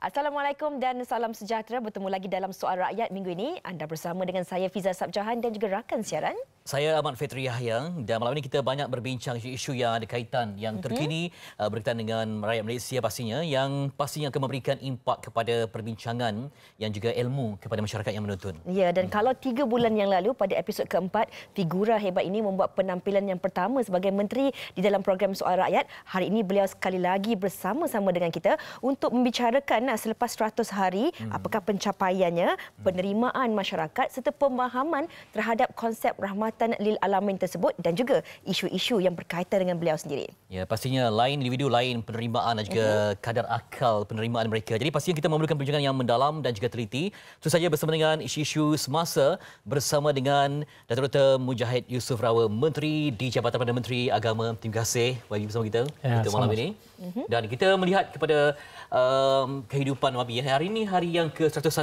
Assalamualaikum dan salam sejahtera. Bertemu lagi dalam Soal Rakyat minggu ini. Anda bersama dengan saya, Fiza Sabjahan dan juga rakan siaran, saya Ahmad Fitri Yahya dan malam ini kita banyak berbincang isu-isu yang ada kaitan yang mhm. terkini mm-hmm. berkaitan dengan rakyat Malaysia pastinya yang pastinya akan memberikan impak kepada perbincangan yang juga ilmu kepada masyarakat yang menonton. Ya dan mm. kalau tiga bulan yang lalu pada episod keempat figura hebat ini membuat penampilan yang pertama sebagai menteri di dalam program soal rakyat hari ini beliau sekali lagi bersama-sama dengan kita untuk membicarakan selepas 100 hari mm. apakah pencapaiannya hmm. penerimaan masyarakat serta pemahaman terhadap konsep rahmat rahmatan lil alamin tersebut dan juga isu-isu yang berkaitan dengan beliau sendiri. Ya, pastinya lain individu lain penerimaan dan juga uh-huh. kadar akal penerimaan mereka. Jadi pastinya kita memerlukan perbincangan yang mendalam dan juga teliti. Itu saja bersama dengan isu-isu semasa bersama dengan Dato' Dr. Mujahid Yusuf Rawa, Menteri di Jabatan Perdana Menteri Agama. Terima kasih bagi bersama kita ya, malam sama. ini. Uh-huh. Dan kita melihat kepada um, kehidupan YB. Hari ini hari yang ke-101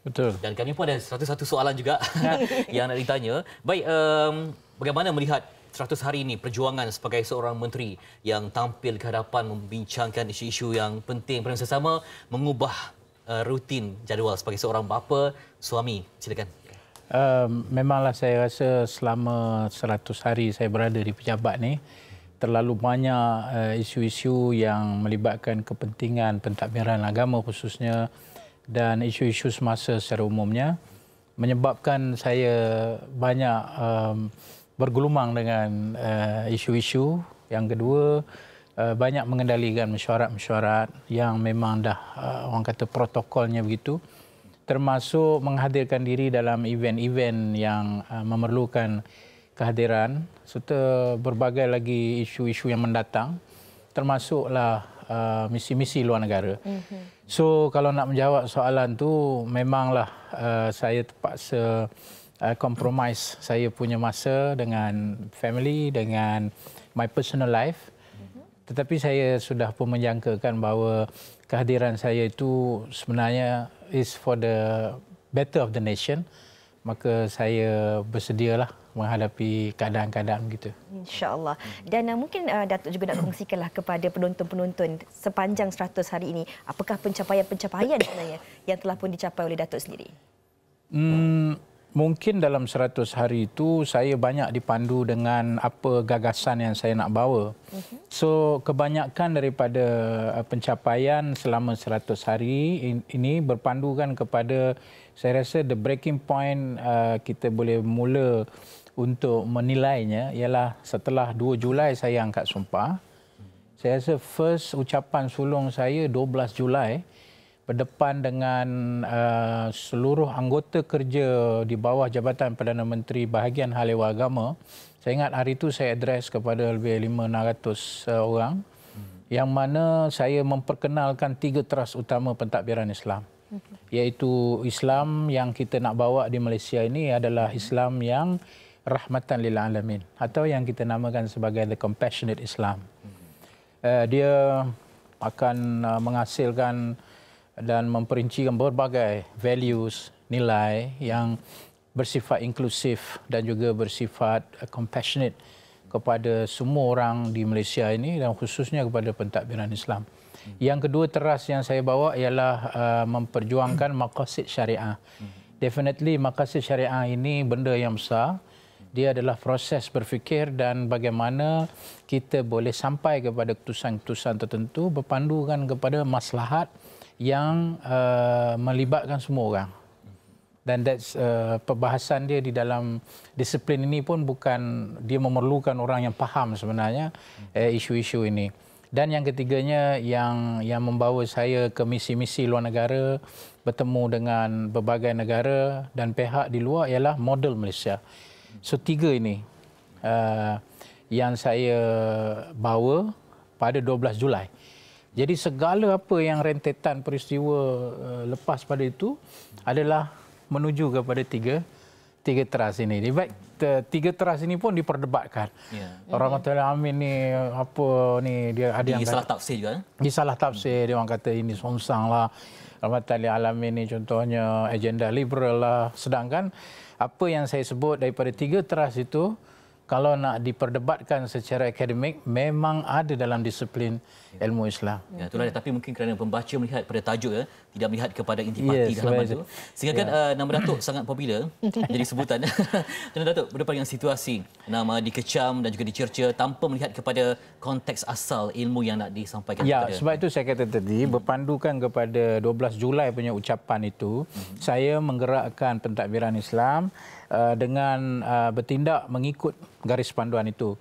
Betul. Dan kami pun ada satu-satu soalan juga ya. yang nak ditanya. Baik, um, bagaimana melihat 100 hari ini perjuangan sebagai seorang menteri yang tampil ke hadapan membincangkan isu-isu yang penting pada sama mengubah uh, rutin jadual sebagai seorang bapa, suami. Silakan. Um, memanglah saya rasa selama 100 hari saya berada di pejabat ni terlalu banyak uh, isu-isu yang melibatkan kepentingan pentadbiran agama khususnya dan isu-isu semasa secara umumnya menyebabkan saya banyak um, bergelumang dengan uh, isu-isu. Yang kedua, uh, banyak mengendalikan mesyuarat-mesyuarat yang memang dah uh, orang kata protokolnya begitu termasuk menghadirkan diri dalam event-event yang uh, memerlukan kehadiran serta berbagai lagi isu-isu yang mendatang termasuklah uh, misi-misi luar negara. Mm-hmm. So kalau nak menjawab soalan tu memanglah uh, saya terpaksa uh, compromise saya punya masa dengan family dengan my personal life. Tetapi saya sudah pun menjangkakan bahawa kehadiran saya itu sebenarnya is for the better of the nation. Maka saya bersedialah menghadapi keadaan-keadaan gitu. Insya-Allah. Dan uh, mungkin uh, Datuk juga nak kongsikanlah kepada penonton-penonton sepanjang 100 hari ini, apakah pencapaian-pencapaian sebenarnya yang telah pun dicapai oleh Datuk sendiri? Hmm, mungkin dalam 100 hari itu saya banyak dipandu dengan apa gagasan yang saya nak bawa. Mhm. So, kebanyakan daripada uh, pencapaian selama 100 hari ini berpandukan kepada saya rasa the breaking point uh, kita boleh mula untuk menilainya ialah setelah 2 Julai saya angkat sumpah. Saya rasa first ucapan sulung saya 12 Julai berdepan dengan uh, seluruh anggota kerja di bawah Jabatan Perdana Menteri Bahagian Hal Ehwal Agama. Saya ingat hari itu saya address kepada lebih 500 uh, orang hmm. yang mana saya memperkenalkan tiga teras utama pentadbiran Islam. Hmm. Iaitu Islam yang kita nak bawa di Malaysia ini adalah Islam yang rahmatan lil alamin atau yang kita namakan sebagai the compassionate Islam. Uh, dia akan uh, menghasilkan dan memperincikan berbagai values nilai yang bersifat inklusif dan juga bersifat uh, compassionate kepada semua orang di Malaysia ini dan khususnya kepada pentadbiran Islam. Yang kedua teras yang saya bawa ialah uh, memperjuangkan maqasid syariah. Definitely maqasid syariah ini benda yang besar. Uh, dia adalah proses berfikir dan bagaimana kita boleh sampai kepada keputusan-keputusan tertentu berpandukan kepada maslahat yang uh, melibatkan semua orang. Dan that's uh, perbahasan dia di dalam disiplin ini pun bukan dia memerlukan orang yang faham sebenarnya uh, isu-isu ini. Dan yang ketiganya yang yang membawa saya ke misi-misi luar negara bertemu dengan berbagai negara dan pihak di luar ialah model Malaysia. So tiga ini uh, yang saya bawa pada 12 Julai. Jadi segala apa yang rentetan peristiwa uh, lepas pada itu adalah menuju kepada tiga tiga teras ini. Baik, kita tiga teras ini pun diperdebatkan. Ya. Yeah. Rahmatul Amin ni apa ni dia ada di yang salah kata, tafsir juga. Eh? Dia salah tafsir hmm. dia orang kata ini songsang lah. Rahmatul alam ini contohnya agenda liberal lah. Sedangkan apa yang saya sebut daripada tiga teras itu kalau nak diperdebatkan secara akademik memang ada dalam disiplin ya. ilmu Islam. Ya itulah tapi mungkin kerana pembaca melihat pada tajuk ya tidak melihat kepada intipati yes, dalam itu. Sehingga kan yeah. uh, nama Datuk sangat popular jadi sebutan. Tuan Datuk berdepan dengan situasi nama dikecam dan juga dicerca tanpa melihat kepada konteks asal ilmu yang nak disampaikan. Ya, kepada. sebab itu saya kata tadi hmm. berpandukan kepada 12 Julai punya ucapan itu, hmm. saya menggerakkan pentadbiran Islam uh, dengan uh, bertindak mengikut garis panduan itu.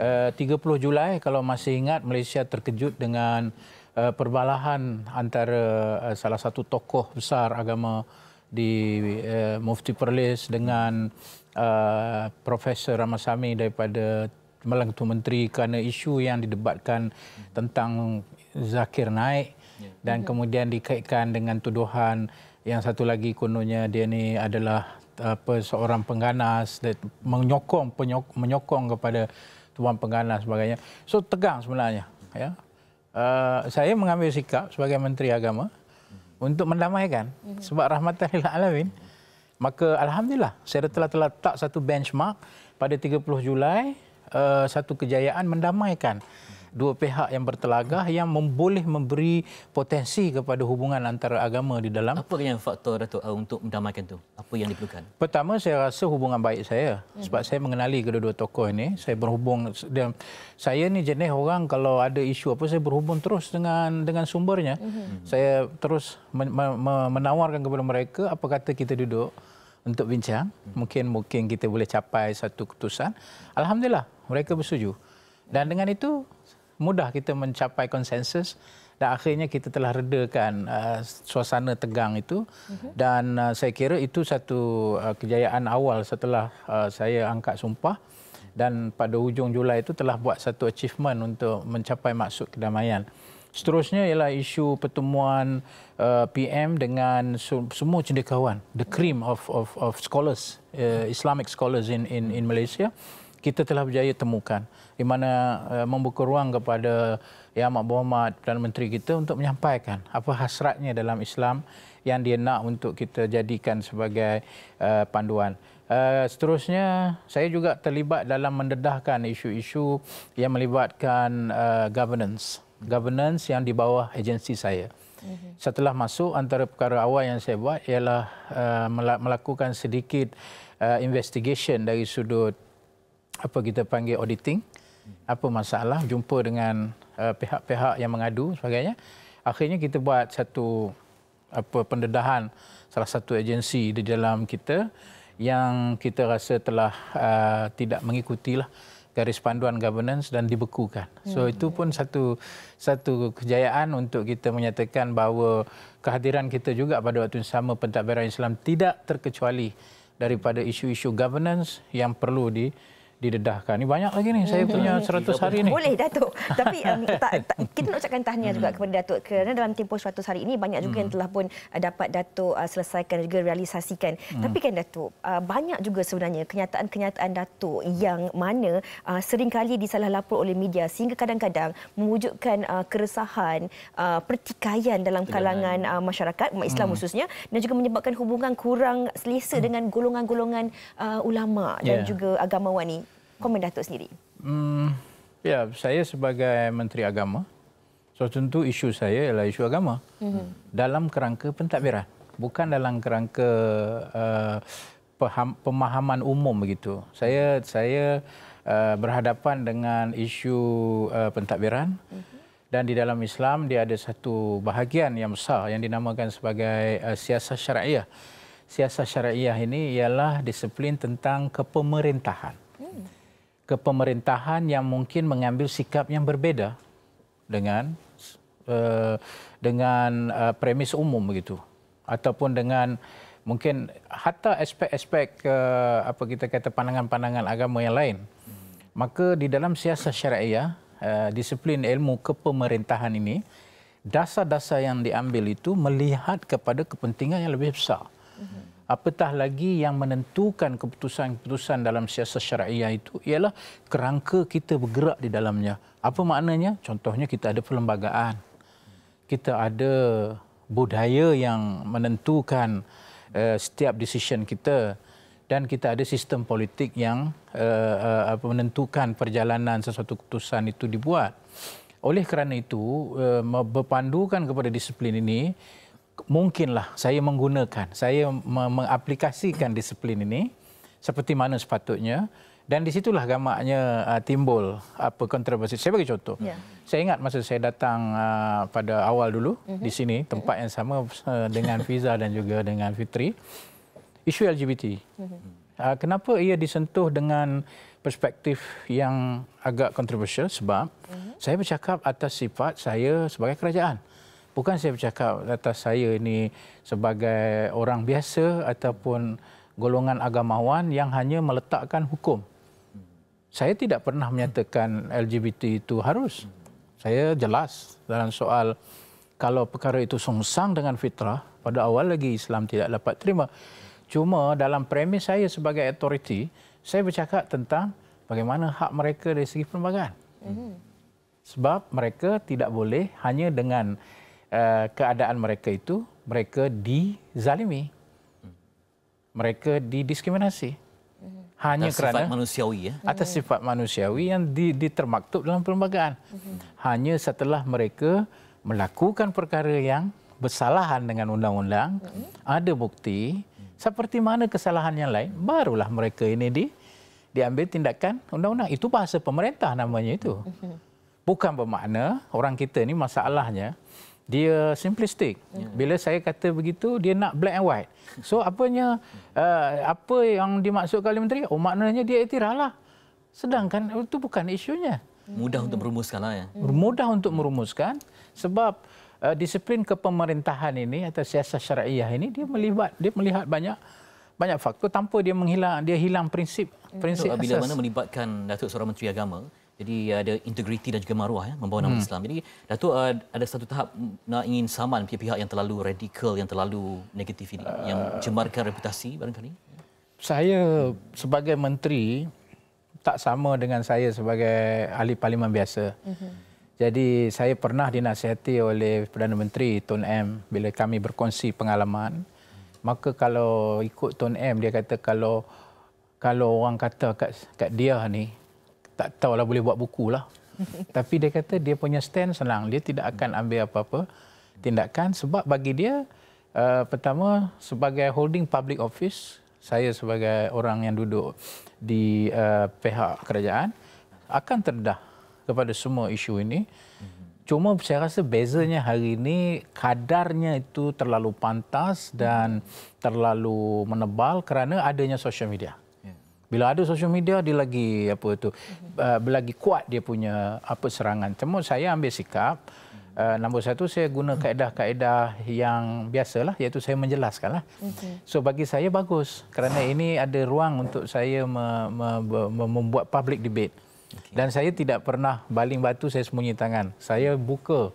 Hmm. Uh, 30 Julai kalau masih ingat Malaysia terkejut dengan uh, perbalahan antara uh, salah satu tokoh besar agama di uh, Mufti Perlis dengan uh, Profesor Ramasami daripada Malang Ketua Menteri kerana isu yang didebatkan hmm. tentang Zakir naik yeah. dan yeah. kemudian dikaitkan dengan tuduhan yang satu lagi kononnya dia ni adalah apa seorang pengganas dan menyokong penyok, menyokong kepada tuan pengganas sebagainya. So tegang sebenarnya ya. Eh, saya mengambil sikap sebagai menteri agama hmm. untuk mendamaikan hmm. sebab rahmatan lil alamin. Hmm. Maka alhamdulillah saya telah telah letak satu benchmark pada 30 Julai uh, satu kejayaan mendamaikan. Hmm dua pihak yang bertelagah yang memboleh memberi potensi kepada hubungan antara agama di dalam. Apa yang faktor Datuk uh, untuk mendamaikan itu? Apa yang diperlukan? Pertama, saya rasa hubungan baik saya. Sebab saya mengenali kedua-dua tokoh ini. Saya berhubung dan saya ni jenis orang kalau ada isu apa, saya berhubung terus dengan dengan sumbernya. Saya terus menawarkan kepada mereka apa kata kita duduk untuk bincang mungkin mungkin kita boleh capai satu keputusan alhamdulillah mereka bersetuju dan dengan itu mudah kita mencapai konsensus dan akhirnya kita telah redakan uh, suasana tegang itu uh-huh. dan uh, saya kira itu satu uh, kejayaan awal setelah uh, saya angkat sumpah dan pada hujung Julai itu telah buat satu achievement untuk mencapai maksud kedamaian. Seterusnya ialah isu pertemuan uh, PM dengan semua cendekiawan, the cream of of of scholars, uh, Islamic scholars in in in Malaysia. Kita telah berjaya temukan. Uh, di mana uh, membuka ruang kepada Yang Amat Berhormat dan Menteri kita untuk menyampaikan apa hasratnya dalam Islam yang dia nak untuk kita jadikan sebagai uh, panduan. Uh, seterusnya, saya juga terlibat dalam mendedahkan isu-isu yang melibatkan uh, governance. Governance yang di bawah agensi saya. Mhm. Setelah masuk, antara perkara awal yang saya buat ialah uh, melakukan sedikit uh, investigation dari sudut apa kita panggil auditing apa masalah jumpa dengan uh, pihak-pihak yang mengadu sebagainya akhirnya kita buat satu apa pendedahan salah satu agensi di dalam kita yang kita rasa telah uh, tidak mengikutilah garis panduan governance dan dibekukan. So hmm. itu pun satu satu kejayaan untuk kita menyatakan bahawa kehadiran kita juga pada waktu yang sama pentadbiran Islam tidak terkecuali daripada isu-isu governance yang perlu di didedahkan. Ini banyak lagi ni. Saya hmm. punya 100 hari ni. Boleh Datuk. Tapi um, tak, tak, kita nak ucapkan tahniah juga kepada Datuk kerana dalam tempoh 100 hari ini banyak juga yang hmm. telah pun uh, dapat Datuk uh, selesaikan juga realisasikan. Hmm. Tapi kan Datuk, uh, banyak juga sebenarnya kenyataan-kenyataan Datuk yang mana uh, seringkali disalahlapor oleh media sehingga kadang-kadang mewujudkan uh, keresahan, uh, pertikaian dalam kalangan uh, masyarakat umat Islam khususnya dan juga menyebabkan hubungan kurang selesa dengan golongan-golongan uh, ulama dan yeah. juga agamawan ini komen Datuk sendiri? Hmm, ya, saya sebagai Menteri Agama, so tentu isu saya ialah isu agama. Hmm. Dalam kerangka pentadbiran, bukan dalam kerangka uh, pemahaman umum begitu. Saya saya uh, berhadapan dengan isu uh, pentadbiran. Hmm. Dan di dalam Islam dia ada satu bahagian yang besar yang dinamakan sebagai uh, siasat syariah. Siasat syariah ini ialah disiplin tentang kepemerintahan. Ke pemerintahan yang mungkin mengambil sikap yang berbeda dengan uh, dengan uh, premis umum begitu ataupun dengan mungkin hatta aspek-aspek uh, apa kita kata pandangan-pandangan agama yang lain maka di dalam siasat syariah uh, disiplin ilmu kepemerintahan ini dasar-dasar yang diambil itu melihat kepada kepentingan yang lebih besar apatah lagi yang menentukan keputusan-keputusan dalam siasat syariah itu ialah kerangka kita bergerak di dalamnya. Apa maknanya? Contohnya kita ada perlembagaan. Kita ada budaya yang menentukan uh, setiap decision kita dan kita ada sistem politik yang uh, uh, menentukan perjalanan sesuatu keputusan itu dibuat. Oleh kerana itu, uh, berpandukan kepada disiplin ini, mungkinlah saya menggunakan, saya mengaplikasikan disiplin ini seperti mana sepatutnya dan di situlah gamaknya uh, timbul apa kontroversi. Saya bagi contoh. Ya. Saya ingat masa saya datang uh, pada awal dulu uh-huh. di mhm. sini tempat yang sama uh, dengan Fiza dan juga dengan Fitri isu LGBT. Uh-huh. Mhm. Uh, kenapa ia disentuh dengan perspektif yang agak kontroversial sebab uh-huh. saya bercakap atas sifat saya sebagai kerajaan bukan saya bercakap atas saya ini sebagai orang biasa ataupun golongan agamawan yang hanya meletakkan hukum. Saya tidak pernah menyatakan LGBT itu harus. Saya jelas dalam soal kalau perkara itu sungsang dengan fitrah, pada awal lagi Islam tidak dapat terima. Cuma dalam premis saya sebagai autoriti, saya bercakap tentang bagaimana hak mereka dari segi perlembagaan. Mhm. Sebab mereka tidak boleh hanya dengan uh, keadaan mereka itu mereka dizalimi. Mereka didiskriminasi. Hanya atas kerana sifat manusiawi ya. Atas sifat manusiawi yang di, ditermaktub dalam perlembagaan. Hanya setelah mereka melakukan perkara yang bersalahan dengan undang-undang, ada bukti seperti mana kesalahan yang lain, barulah mereka ini di diambil tindakan undang-undang. Itu bahasa pemerintah namanya itu. Bukan bermakna orang kita ini masalahnya, dia simplistik. Ya. Bila saya kata begitu, dia nak black and white. So apanya uh, apa yang dimaksudkan oleh menteri? Oh maknanya dia iktiraf lah. Sedangkan itu bukan isunya. Mudah untuk merumuskan lah ya. Hmm. Mudah untuk merumuskan sebab uh, disiplin kepemerintahan ini atau siasat syariah ini dia melibat dia melihat banyak banyak fakta. tanpa dia menghilang dia hilang prinsip hmm. prinsip so, asas. bila mana melibatkan Datuk Seri menteri agama jadi ada integriti dan juga maruah ya membawa nama hmm. Islam. Jadi Datuk uh, ada satu tahap nak ingin saman pihak-pihak yang terlalu radikal yang terlalu negatif ini uh, yang eh, cemarkan reputasi barangkali. Saya sebagai menteri tak sama dengan saya sebagai ahli parlimen biasa. Uh-huh. Jadi saya pernah dinasihati oleh Perdana Menteri Tun M bila kami berkongsi pengalaman. Maka kalau ikut Tun M dia kata kalau kalau orang kata kat, kat dia ni tak tahu lah boleh buat buku lah. Tapi dia kata dia punya stand senang. Dia tidak akan ambil apa-apa tindakan sebab bagi dia uh, pertama sebagai holding public office saya sebagai orang yang duduk di uh, pihak kerajaan akan terdah kepada semua isu ini. Mhm. Cuma saya rasa bezanya hari ini kadarnya itu terlalu pantas dan terlalu menebal kerana adanya social media. Bila ada sosial media dia lagi apa tu mm-hmm. uh, lagi kuat dia punya apa serangan. Cuma saya ambil sikap mhm. Uh, nombor satu, saya guna mhm. kaedah-kaedah yang biasalah, iaitu saya menjelaskanlah. Okay. Mhm. So, bagi saya bagus kerana ini ada ruang untuk saya me- me- me- membuat public debate. Okay. Dan saya tidak pernah baling batu, saya sembunyi tangan. Saya buka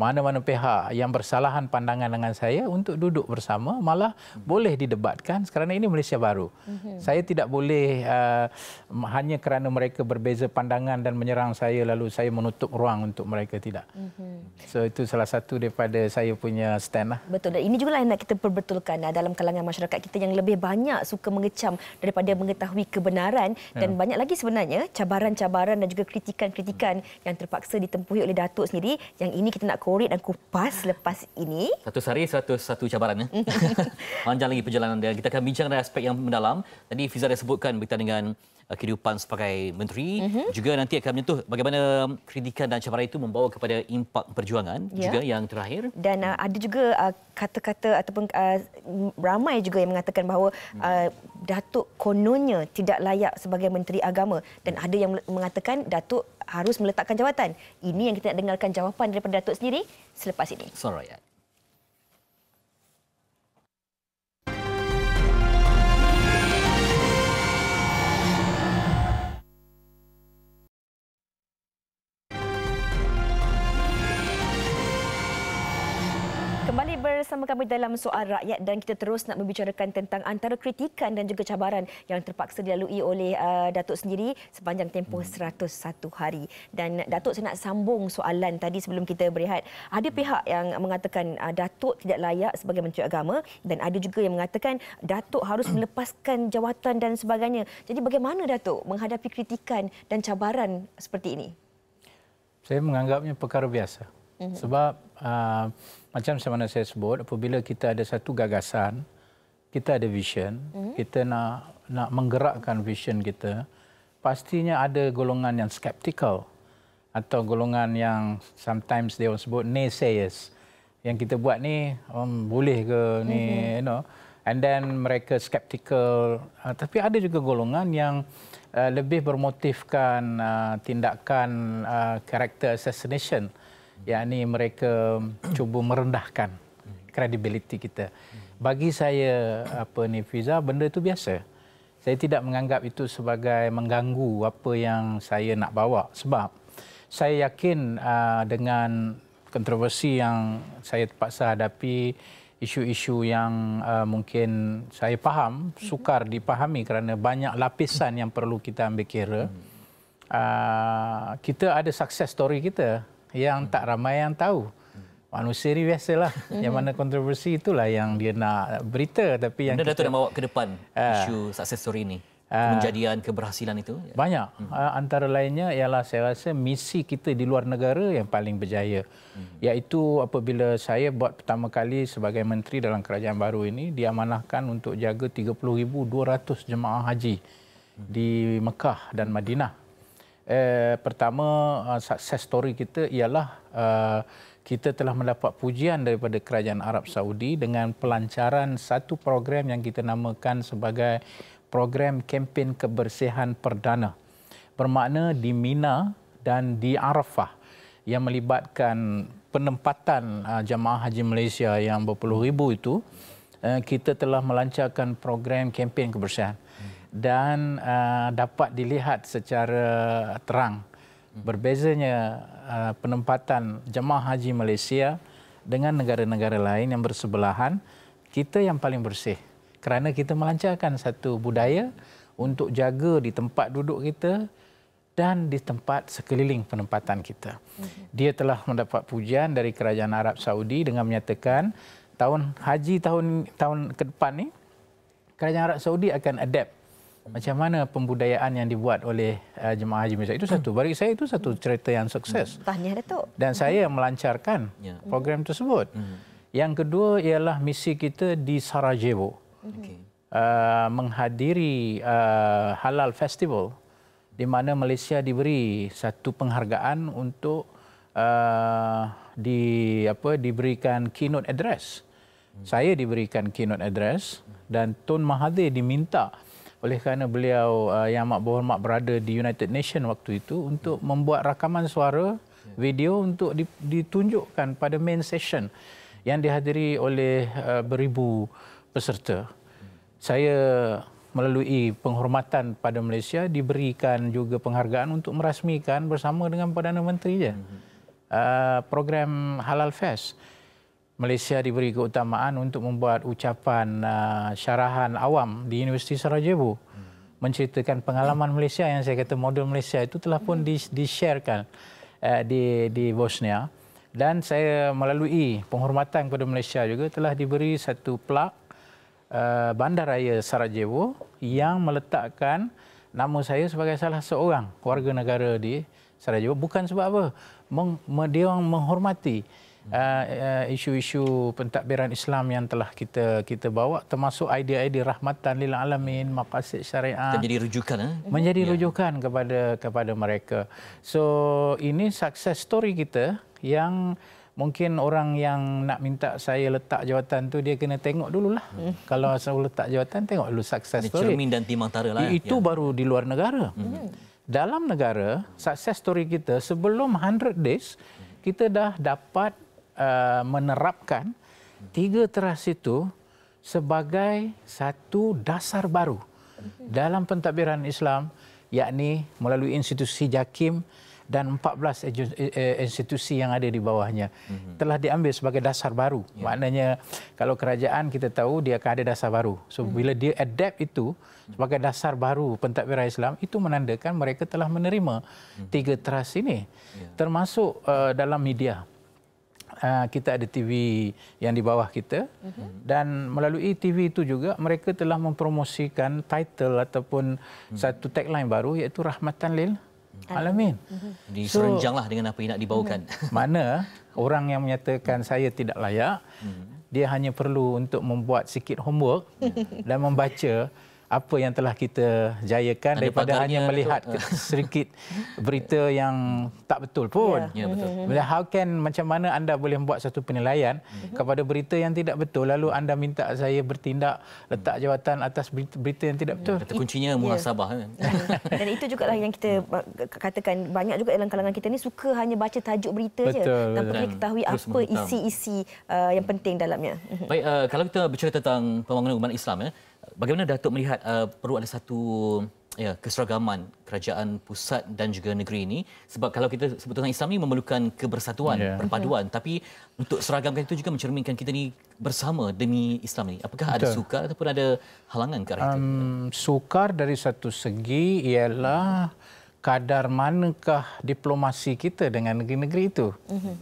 mana-mana pihak yang bersalahan pandangan dengan saya untuk duduk bersama malah hmm. boleh didebatkan kerana ini Malaysia baru. Hmm. Saya tidak boleh uh, hanya kerana mereka berbeza pandangan dan menyerang saya lalu saya menutup ruang untuk mereka tidak. Hmm. So itu salah satu daripada saya punya stand lah. Betul. Dan ini juga lah yang nak kita perbetulkan uh, dalam kalangan masyarakat kita yang lebih banyak suka mengecam daripada mengetahui kebenaran ya. dan banyak lagi sebenarnya cabaran-cabaran dan juga kritikan-kritikan hmm. yang terpaksa ditempuhi oleh Datuk sendiri yang ini kita nak korek dan kupas lepas ini. Satu sehari, satu, satu cabaran. Ya? Panjang lagi perjalanan dia. Kita akan bincang dengan aspek yang mendalam. Tadi Fiza dah sebutkan berkaitan dengan uh, kehidupan sebagai menteri. Mm-hmm. Juga nanti akan menyentuh bagaimana kritikan dan cabaran itu membawa kepada impak perjuangan yeah. juga yang terakhir. Dan uh, ada juga uh, kata-kata ataupun uh, ramai juga yang mengatakan bahawa hmm. uh, Datuk kononnya tidak layak sebagai menteri agama. Dan hmm. ada yang mengatakan Datuk harus meletakkan jawatan. Ini yang kita nak dengarkan jawapan daripada Datuk sendiri selepas ini. Sorayat. Kami dalam soal rakyat dan kita terus nak membicarakan tentang antara kritikan dan juga cabaran yang terpaksa dilalui oleh uh, Datuk sendiri sepanjang tempoh 101 hmm. hari. Dan Datuk saya nak sambung soalan tadi sebelum kita berehat. Ada hmm. pihak yang mengatakan uh, Datuk tidak layak sebagai menteri agama dan ada juga yang mengatakan Datuk harus melepaskan jawatan dan sebagainya. Jadi bagaimana Datuk menghadapi kritikan dan cabaran seperti ini? Saya menganggapnya perkara biasa. Mhm. Sebab uh, macam semana saya sebut apabila kita ada satu gagasan kita ada vision mm-hmm. kita nak nak menggerakkan vision kita pastinya ada golongan yang skeptical atau golongan yang sometimes dia sebut naysayers yang kita buat ni um, boleh ke ni mm-hmm. you know and then mereka skeptical uh, tapi ada juga golongan yang uh, lebih bermotifkan uh, tindakan uh, character assassination uh, yakni mereka cuba merendahkan kredibiliti kita. Bagi saya apa ni Fiza benda itu biasa. Saya tidak menganggap itu sebagai mengganggu apa yang saya nak bawa sebab saya yakin uh, dengan kontroversi yang saya terpaksa hadapi isu-isu yang uh, mungkin saya faham mhm. sukar dipahami kerana banyak lapisan yang perlu kita ambil kira. Uh, kita ada success story kita yang hmm. tak ramai yang tahu. Manusia ni biasalah. Yang hmm. mana kontroversi itulah yang dia nak berita. Tapi yang Datuk nak bawa ke depan uh, isu sukses story ini? Kejadian, ah. keberhasilan itu? Banyak. Uh, antara lainnya ialah saya rasa misi kita di luar negara yang paling berjaya. uh Iaitu apabila saya buat pertama kali sebagai menteri dalam kerajaan baru ini, dia amanahkan untuk jaga 30,200 jemaah haji di Mekah dan Madinah eh, pertama uh, success story kita ialah uh, kita telah mendapat pujian daripada kerajaan Arab Saudi dengan pelancaran satu program yang kita namakan sebagai program kempen kebersihan perdana bermakna di Mina dan di Arafah yang melibatkan penempatan uh, ah, jemaah haji Malaysia yang berpuluh ribu itu uh, kita telah melancarkan program kempen kebersihan dan uh, dapat dilihat secara terang hmm. berbezanya uh, penempatan jemaah haji Malaysia dengan negara-negara lain yang bersebelahan kita yang paling bersih kerana kita melancarkan satu budaya untuk jaga di tempat duduk kita dan di tempat sekeliling penempatan kita. Hmm. Dia telah mendapat pujian dari Kerajaan Arab Saudi dengan menyatakan tahun haji tahun tahun ke depan ni Kerajaan Arab Saudi akan adapt macam mana pembudayaan yang dibuat oleh uh, jemaah haji Malaysia itu satu bagi saya itu satu cerita yang sukses hmm. tahniah datuk dan saya yang hmm. melancarkan ya. hmm. program tersebut yang kedua ialah misi kita di Sarajevo uh, menghadiri uh, halal festival di mana Malaysia diberi satu penghargaan untuk uh, di apa diberikan keynote address saya diberikan keynote address dan Tun Mahathir diminta oleh kerana beliau uh, yang amat berhormat berada di United Nation waktu itu untuk membuat rakaman suara video untuk ditunjukkan pada main session yang dihadiri oleh uh, beribu peserta. Saya melalui penghormatan pada Malaysia diberikan juga penghargaan untuk merasmikan bersama dengan Perdana Menteri dia. Mhm. Uh, program Halal Fest. Malaysia diberi keutamaan untuk membuat ucapan uh, syarahan awam di Universiti Sarajevo Hmm. Menceritakan pengalaman hmm. Malaysia yang saya kata model Malaysia itu telah pun hmm. di-sharekan uh, di, di Bosnia. Dan saya melalui penghormatan kepada Malaysia juga telah diberi satu plak uh, bandaraya Sarajevo yang meletakkan nama saya sebagai salah seorang warga negara di Sarajevo. Bukan sebab apa. Meng, dia orang menghormati isu-isu uh, uh, pentadbiran Islam yang telah kita kita bawa termasuk idea-idea rahmatan lil alamin maqasid syariah menjadi rujukan eh? menjadi ya. rujukan kepada kepada mereka so ini success story kita yang mungkin orang yang nak minta saya letak jawatan tu dia kena tengok dululah hmm. kalau saya letak jawatan tengok dulu success story cermin dan timang tara lah eh? itu ya. baru di luar negara hmm. hmm. dalam negara success story kita sebelum 100 days hmm. kita dah dapat Eh, menerapkan tiga teras itu sebagai satu dasar baru dalam pentadbiran Islam yakni melalui institusi JAKIM dan 14 eh, eh, institusi yang ada di bawahnya mhm. telah diambil sebagai dasar baru. Ya. Maknanya kalau kerajaan kita tahu dia akan ada dasar baru. So hmm. bila dia adapt itu sebagai dasar baru pentadbiran Islam itu menandakan mereka telah menerima hmm. tiga teras ini ya. termasuk uh, dalam media uh, kita ada TV yang di bawah kita mm-hmm. dan melalui TV itu juga mereka telah mempromosikan title ataupun hmm satu tagline baru iaitu rahmatan lil hmm. alamin mm-hmm. di seranjanglah dengan apa yang nak dibawakan mm-hmm. mana orang yang menyatakan hmm. saya tidak layak mm-hmm. dia hanya perlu untuk membuat sikit homework ya. dan membaca apa yang telah kita jayakan Ada daripada hanya melihat itu. sedikit berita yang tak betul pun. Ya, ya betul. Hmm. How can, macam mana anda boleh buat satu penilaian hmm. kepada berita yang tidak betul lalu anda minta saya bertindak letak hmm. jawatan atas berita yang tidak ya, betul. Kata kuncinya muhasabah. Ya. Kan? Dan itu juga lah yang kita katakan banyak juga dalam kalangan kita ni suka hanya baca tajuk berita betul, je betul. tanpa kita ketahui Terus apa isi-isi uh, yang penting dalamnya. Baik, uh, kalau kita bercerita tentang pembangunan umat Islam ya, eh, Bagaimana Datuk melihat uh, perlu ada satu ya keseragaman kerajaan pusat dan juga negeri ini sebab kalau kita sebut tentang Islam ini memerlukan kebersatuan yeah. perpaduan mm-hmm. tapi untuk seragamkan itu juga mencerminkan kita ini bersama demi Islam ini apakah Betul. ada sukar ataupun ada halangan ke arah um, itu sukar dari satu segi ialah kadar manakah diplomasi kita dengan negeri-negeri itu mm-hmm.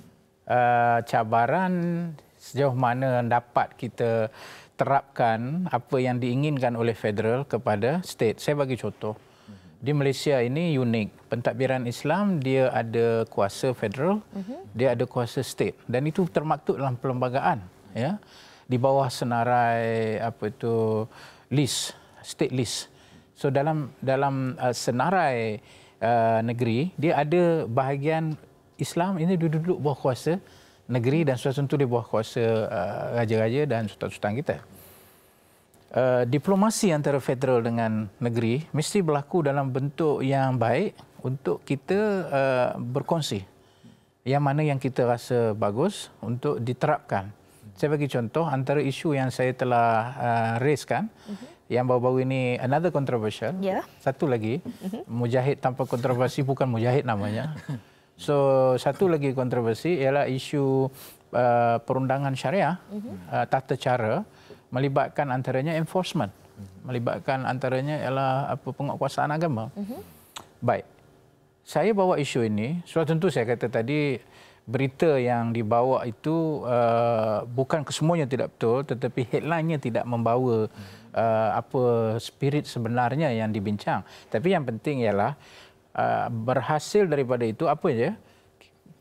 uh, cabaran sejauh mana dapat kita terapkan apa yang diinginkan oleh federal kepada state. Saya bagi contoh. Di Malaysia ini unik. Pentadbiran Islam dia ada kuasa federal, dia ada kuasa state dan itu termaktub dalam perlembagaan, ya. Di bawah senarai apa itu list, state list. So dalam dalam uh, senarai uh, negeri dia ada bahagian Islam ini duduk-duduk bawah kuasa negeri dan sultan itu di bawah kuasa uh, raja-raja dan sultan-sultan kita. Uh, diplomasi antara federal dengan negeri mesti berlaku dalam bentuk yang baik untuk kita uh, berkongsi yang mana yang kita rasa bagus untuk diterapkan. Saya bagi contoh antara isu yang saya telah uh, raise uh-huh. Mhm. yang baru-baru ini another controversial. Yeah. Satu lagi, uh-huh. mujahid tanpa kontroversi bukan mujahid namanya. So satu lagi kontroversi ialah isu uh, perundangan syariah mhm. uh, tata cara melibatkan antaranya enforcement mhm. melibatkan antaranya ialah apa penguatkuasaan agama. Mm-hmm. Baik. Saya bawa isu ini, sudah tentu saya kata tadi berita yang dibawa itu uh, bukan kesemuanya tidak betul tetapi headline-nya tidak membawa mhm. uh, apa spirit sebenarnya yang dibincang. Tapi yang penting ialah Uh, berhasil daripada itu apa ya?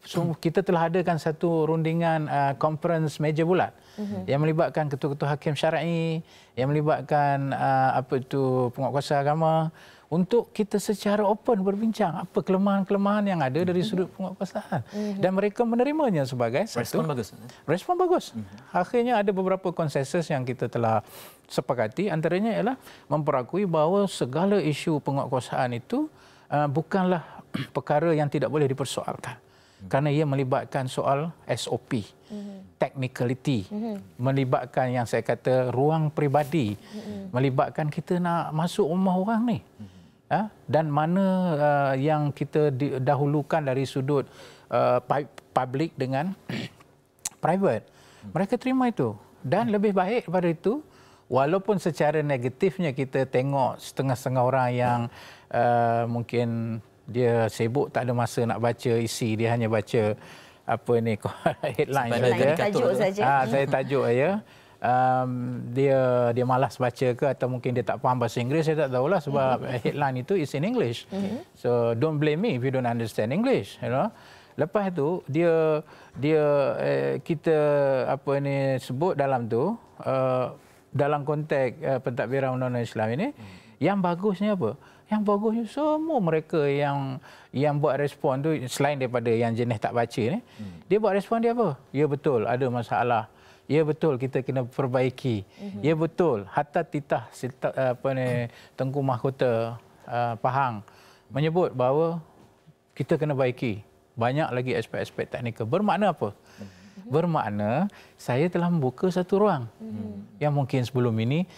So, kita telah adakan satu rundingan uh, conference meja bulat mm-hmm. yang melibatkan ketua-ketua hakim syar'i, yang melibatkan uh, apa itu penguatkuasa agama untuk kita secara open berbincang apa kelemahan-kelemahan yang ada dari mhm. sudut penguatkuasaan mm-hmm. dan mereka menerimanya sebagai satu respon bagus. Eh? Respon bagus. Mm-hmm. Akhirnya ada beberapa konsensus yang kita telah sepakati antaranya ialah memperakui bahawa segala isu penguatkuasaan itu Ah, bukanlah perkara yang tidak boleh dipersoalkan kerana ia melibatkan soal SOP technicality melibatkan yang saya kata ruang peribadi melibatkan kita nak masuk rumah orang ni ah, dan mana ah, yang kita dahulukan dari sudut public dengan private mereka terima itu dan lebih baik daripada itu walaupun secara negatifnya kita tengok setengah-setengah orang yang uh, mungkin dia sibuk tak ada masa nak baca isi dia hanya baca apa ni headline saja tajuk saja ha, saya tajuk saja um, dia dia malas baca ke atau mungkin dia tak faham bahasa Inggeris saya tak tahulah sebab mhm. headline itu is in English mhm. so don't blame me if you don't understand English you know lepas tu dia dia eh, kita apa ni sebut dalam tu uh, dalam konteks uh, pentadbiran undang-undang Islam ini hmm. yang bagusnya apa yang bagusnya semua mereka yang yang buat respon tu selain daripada yang jenis tak baca ni hmm. dia buat respon dia apa ya betul ada masalah ya betul kita kena perbaiki hmm. ya betul hatta titah apa ni tengku mahkota uh, pahang menyebut bahawa kita kena baiki banyak lagi aspek-aspek teknikal bermakna apa hmm. bermakna saya telah membuka satu ruang hmm. yang mungkin sebelum ini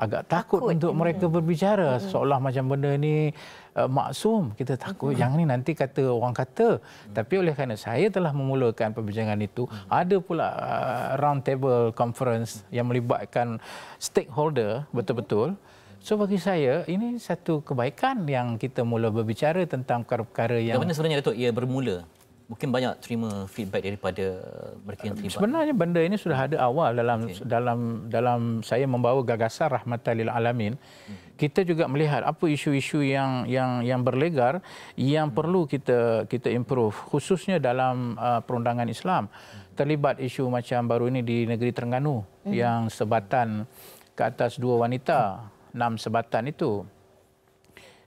agak takut, takut untuk ya. mereka hmm. berbicara hmm. seolah macam benda ni uh, maksum kita takut hmm. yang ni nanti kata orang kata hmm. tapi oleh kerana saya telah memulakan perbincangan itu hmm. ada pula uh, round table conference hmm. yang melibatkan stakeholder hmm. betul-betul So bagi saya ini satu kebaikan yang kita mula berbicara tentang perkara-perkara yang Bagaimana sebenarnya Datuk ia bermula? mungkin banyak terima feedback daripada mereka yang terlibat. Sebenarnya benda ini sudah ada awal dalam okay. dalam dalam saya membawa gagasan rahmatan lil alamin. Hmm. Kita juga melihat apa isu-isu yang yang yang berlegar yang hmm. perlu kita kita improve khususnya dalam uh, perundangan Islam. Hmm. Terlibat isu macam baru ini di negeri Terengganu hmm. yang sebatan ke atas dua wanita, hmm. enam sebatan itu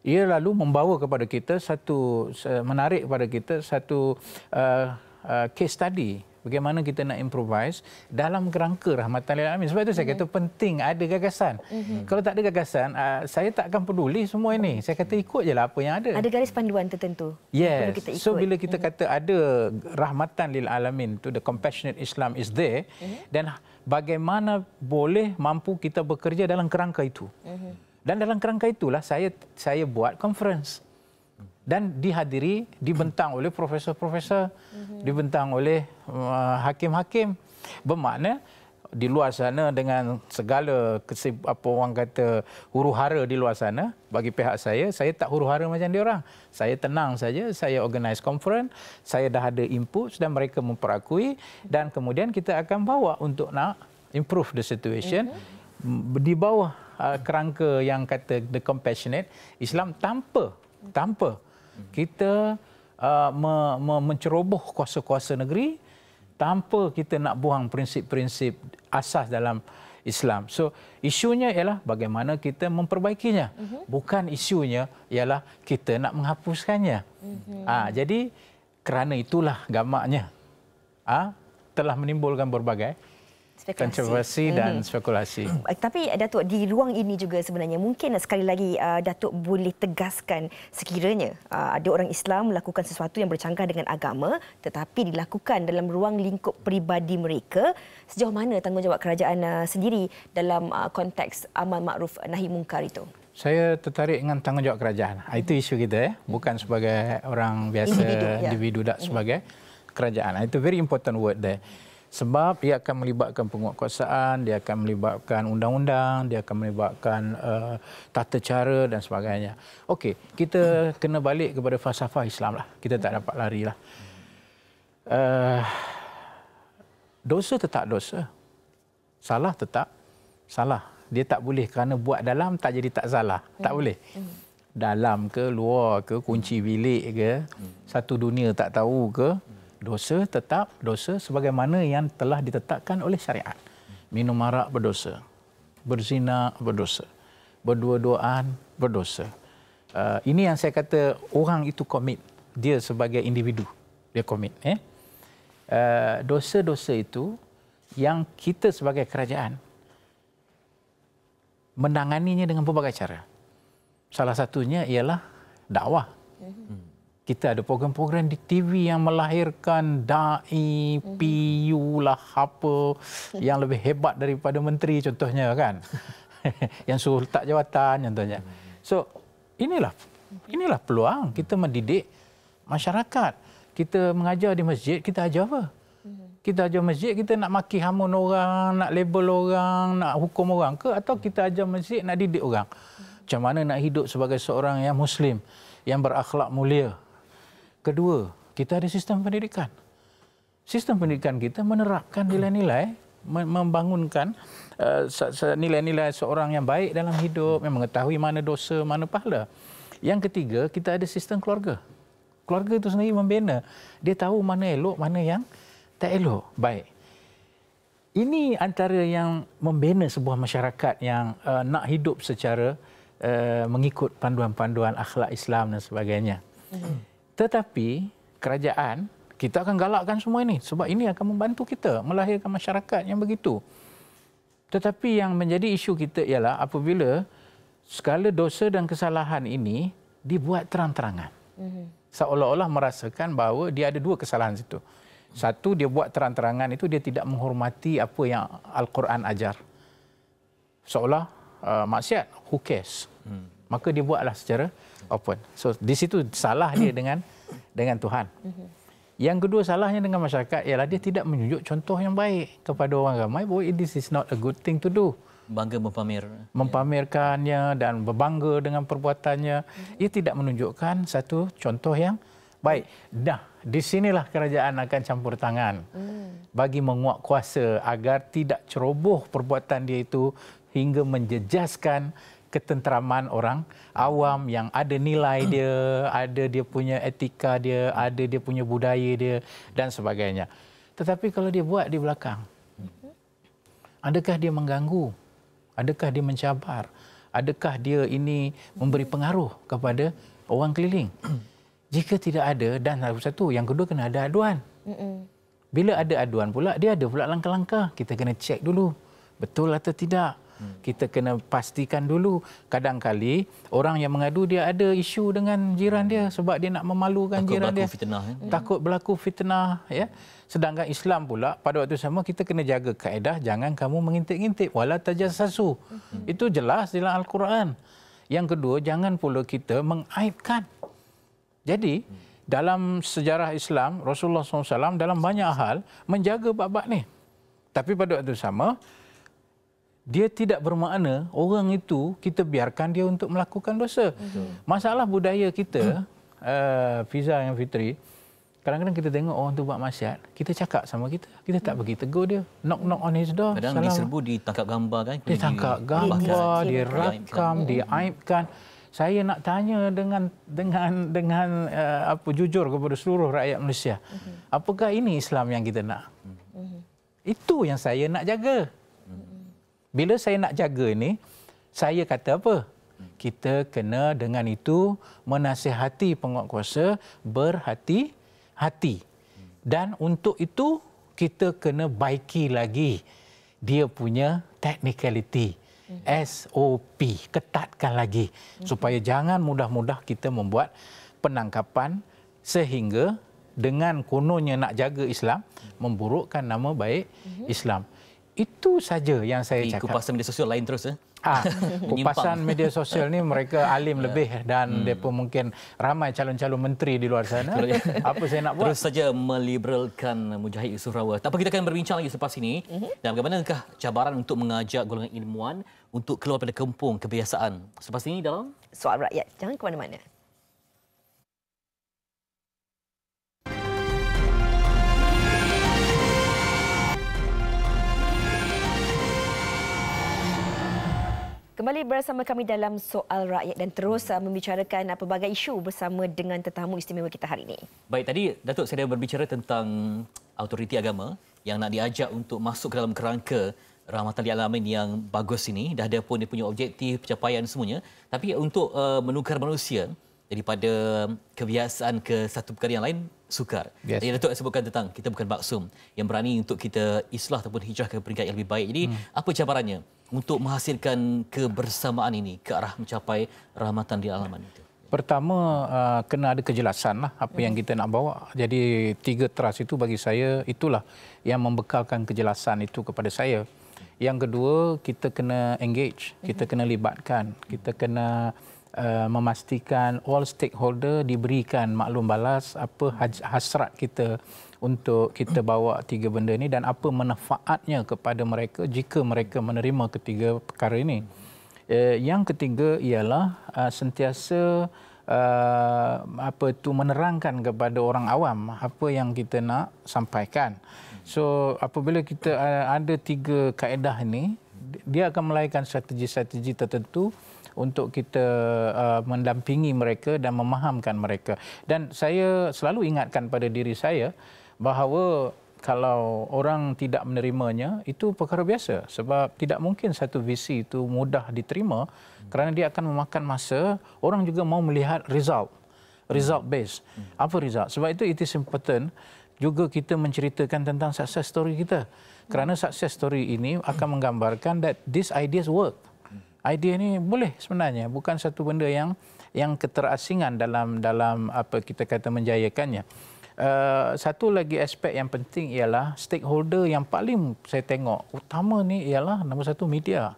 ia lalu membawa kepada kita satu menarik kepada kita satu uh, uh, case study bagaimana kita nak improvise dalam kerangka rahmatan lil alamin sebab itu saya mhm. kata penting ada gagasan mm-hmm. kalau tak ada gagasan uh, saya tak akan peduli semua ini saya kata mhm. ikut jelah apa yang ada ada garis panduan tertentu yes. kita ikut. so bila kita mhm. kata ada rahmatan lil alamin to the compassionate islam is there mm-hmm. then bagaimana boleh mampu kita bekerja dalam kerangka itu mm-hmm. Dan dalam kerangka itulah saya saya buat conference dan dihadiri dibentang oleh profesor-profesor, mhm. dibentang oleh uh, hakim-hakim. Uh, Bermakna di luar sana dengan segala kesib, apa orang kata huru-hara di luar sana bagi pihak saya saya tak huru-hara macam dia orang saya tenang saja saya organize conference saya dah ada input dan mereka memperakui dan kemudian kita akan bawa untuk nak improve the situation uh-huh. di bawah uh, kerangka yang kata the compassionate Islam tanpa tanpa kita uh, me, me, menceroboh kuasa-kuasa negeri tanpa kita nak buang prinsip-prinsip asas dalam Islam. So isunya ialah bagaimana kita memperbaikinya. Mm-hmm. Bukan isunya ialah kita nak menghapuskannya. Mm-hmm. Ha, jadi kerana itulah gamaknya ha, telah menimbulkan berbagai spekulasi. kontroversi dan hmm. spekulasi. Tapi Datuk di ruang ini juga sebenarnya mungkin sekali lagi uh, Datuk boleh tegaskan sekiranya uh, ada orang Islam melakukan sesuatu yang bercanggah dengan agama tetapi dilakukan dalam ruang lingkup peribadi mereka sejauh mana tanggungjawab kerajaan uh, sendiri dalam uh, konteks amal makruf nahi mungkar itu. Saya tertarik dengan tanggungjawab kerajaan. Ah, itu isu kita ya, bukan sebagai orang biasa individu, ya. individu ya. tak mm. sebagai kerajaan. Ah, itu very important word there sebab dia akan melibatkan penguatkuasaan, dia akan melibatkan undang-undang, dia akan melibatkan uh, tata cara dan sebagainya. Okey, kita kena balik kepada falsafah Islam lah. Kita tak dapat lari lah. Uh, dosa tetap dosa. Salah tetap salah. Dia tak boleh kerana buat dalam tak jadi tak salah. Tak hmm. boleh. Hmm. Dalam ke luar ke kunci bilik ke hmm. satu dunia tak tahu ke dosa tetap dosa sebagaimana yang telah ditetapkan oleh syariat. Minum arak berdosa. Berzina berdosa. Berdua-duaan berdosa. Uh, ini yang saya kata orang itu komit. Dia sebagai individu. Dia komit. Eh? Uh, dosa-dosa itu yang kita sebagai kerajaan menanganinya dengan pelbagai cara. Salah satunya ialah dakwah. Hmm kita ada program-program di TV yang melahirkan da'i, mm-hmm. PU lah apa yang lebih hebat daripada menteri contohnya kan. yang suruh letak jawatan contohnya. So inilah inilah peluang kita mendidik masyarakat. Kita mengajar di masjid, kita ajar apa? Mm-hmm. Kita ajar masjid, kita nak maki hamun orang, nak label orang, nak hukum orang ke? Atau kita ajar masjid, nak didik orang? Macam mana nak hidup sebagai seorang yang Muslim, yang berakhlak mulia, Kedua, kita ada sistem pendidikan. Sistem pendidikan kita menerapkan nilai-nilai, membangunkan eh, nilai-nilai uh, seorang yang baik dalam hidup, yang mengetahui mana dosa, mana pahala. Yang ketiga, kita ada sistem keluarga. Keluarga itu sendiri membina. Dia tahu mana elok, mana yang tak elok, baik. Ini antara yang membina sebuah masyarakat yang uh, nak hidup secara uh, mengikut panduan-panduan akhlak Islam dan sebagainya. Mm-hmm. Tetapi kerajaan kita akan galakkan semua ini sebab ini akan membantu kita melahirkan masyarakat yang begitu. Tetapi yang menjadi isu kita ialah apabila segala dosa dan kesalahan ini dibuat terang-terangan. Mhm. Seolah-olah merasakan bahawa dia ada dua kesalahan situ. Satu, dia buat terang-terangan itu dia tidak menghormati apa yang Al-Quran ajar. Seolah uh, maksiat, who cares? Hmm. Maka dia buatlah secara open. So di situ salah dia dengan dengan Tuhan. Mhm. Yang kedua salahnya dengan masyarakat ialah dia tidak menunjuk contoh yang baik kepada orang ramai. Boy, this is not a good thing to do. Bangga mempamer. Mempamerkannya dan berbangga dengan perbuatannya. Mhm. Ia tidak menunjukkan satu contoh yang baik. Dah, di sinilah kerajaan akan campur tangan. Mm. Bagi menguat kuasa agar tidak ceroboh perbuatan dia itu hingga menjejaskan ketenteraman orang awam yang ada nilai hmm. dia, ada dia punya etika dia, ada dia punya budaya dia dan sebagainya. Tetapi kalau dia buat di belakang, adakah dia mengganggu? Adakah dia mencabar? Adakah dia ini memberi pengaruh kepada orang keliling? Hmm. Jika tidak ada, dan satu, yang kedua kena ada aduan. Bila ada aduan pula, dia ada pula langkah-langkah. Kita kena cek dulu. Betul atau tidak? Kita kena pastikan dulu. Kadang-kali orang yang mengadu dia ada isu dengan jiran dia sebab dia nak memalukan Takut jiran dia. Takut berlaku fitnah. Ya? Takut berlaku fitnah. Ya. Sedangkan Islam pula pada waktu sama kita kena jaga kaedah jangan kamu mengintip-ngintip. Wala tajasasu. Itu jelas dalam Al-Quran. Yang kedua jangan pula kita mengaibkan. Jadi dalam sejarah Islam Rasulullah SAW dalam banyak hal menjaga bab-bab ni. Tapi pada waktu sama dia tidak bermakna orang itu kita biarkan dia untuk melakukan dosa. Betul. Masalah budaya kita, eh, Fiza uh, yang Fitri, kadang-kadang kita tengok orang tu buat masyarakat kita cakap sama kita, kita tak pergi tegur dia. Knock-knock on his door. Kadang-kadang diserbu, ditangkap gambar kan. Ditangkap di, gambar, di, kan. dirakam, diaibkan. Hmm. Saya nak tanya dengan dengan dengan uh, apa jujur kepada seluruh rakyat Malaysia. Uh-huh. Apakah ini Islam yang kita nak? Uh-huh. Itu yang saya nak jaga. Bila saya nak jaga ini, saya kata apa? Kita kena dengan itu menasihati penguatkuasa berhati-hati. Dan untuk itu, kita kena baiki lagi dia punya technicality. SOP, ketatkan lagi supaya jangan mudah-mudah kita membuat penangkapan sehingga dengan kononnya nak jaga Islam, memburukkan nama baik Islam. Itu saja yang saya cakap. Kupasan media sosial lain terus. Eh? Ha, kupasan media sosial ni mereka alim yeah. lebih dan hmm. mereka mungkin ramai calon-calon menteri di luar sana. apa saya nak buat? Terus saja meliberalkan Mujahid Yusuf Rawa. Tapi kita akan berbincang lagi selepas ini. Mm-hmm. Dan bagaimanakah cabaran untuk mengajak golongan ilmuwan untuk keluar pada kempung kebiasaan. Selepas ini dalam... Soal rakyat. Jangan ke mana-mana. Kembali bersama kami dalam Soal Rakyat dan terus uh, membicarakan uh, pelbagai isu bersama dengan tetamu istimewa kita hari ini. Baik, tadi Datuk saya berbicara tentang autoriti agama yang nak diajak untuk masuk ke dalam kerangka rahmatan alamin yang bagus ini. Dah ada pun dia punya objektif, pencapaian semuanya. Tapi untuk uh, menukar manusia daripada kebiasaan ke satu perkara yang lain, sukar. Yes. Yang Datuk sebutkan tentang kita bukan maksum yang berani untuk kita islah ataupun hijrah ke peringkat yang lebih baik. Jadi hmm. apa cabarannya untuk menghasilkan kebersamaan ini ke arah mencapai rahmatan di alaman itu? Pertama, uh, kena ada kejelasan lah apa yang kita nak bawa. Jadi tiga teras itu bagi saya itulah yang membekalkan kejelasan itu kepada saya. Yang kedua, kita kena engage, kita mhm. kena libatkan, kita kena Uh, memastikan all stakeholder diberikan maklum balas apa hasrat kita untuk kita bawa tiga benda ini dan apa manfaatnya kepada mereka jika mereka menerima ketiga perkara ini. Uh, yang ketiga ialah uh, sentiasa apa itu menerangkan kepada orang awam apa yang kita nak sampaikan. So apabila kita ada tiga kaedah ini dia akan melahirkan strategi-strategi tertentu untuk kita uh, mendampingi mereka dan memahamkan mereka. Dan saya selalu ingatkan pada diri saya bahawa kalau orang tidak menerimanya itu perkara biasa sebab tidak mungkin satu visi itu mudah diterima kerana dia akan memakan masa orang juga mau melihat result result based apa result sebab itu it is important juga kita menceritakan tentang success story kita kerana success story ini akan menggambarkan that these ideas work idea ni boleh sebenarnya bukan satu benda yang yang keterasingan dalam dalam apa kita kata menjayakannya Uh, satu lagi aspek yang penting ialah stakeholder yang paling saya tengok utama ni ialah nombor satu media.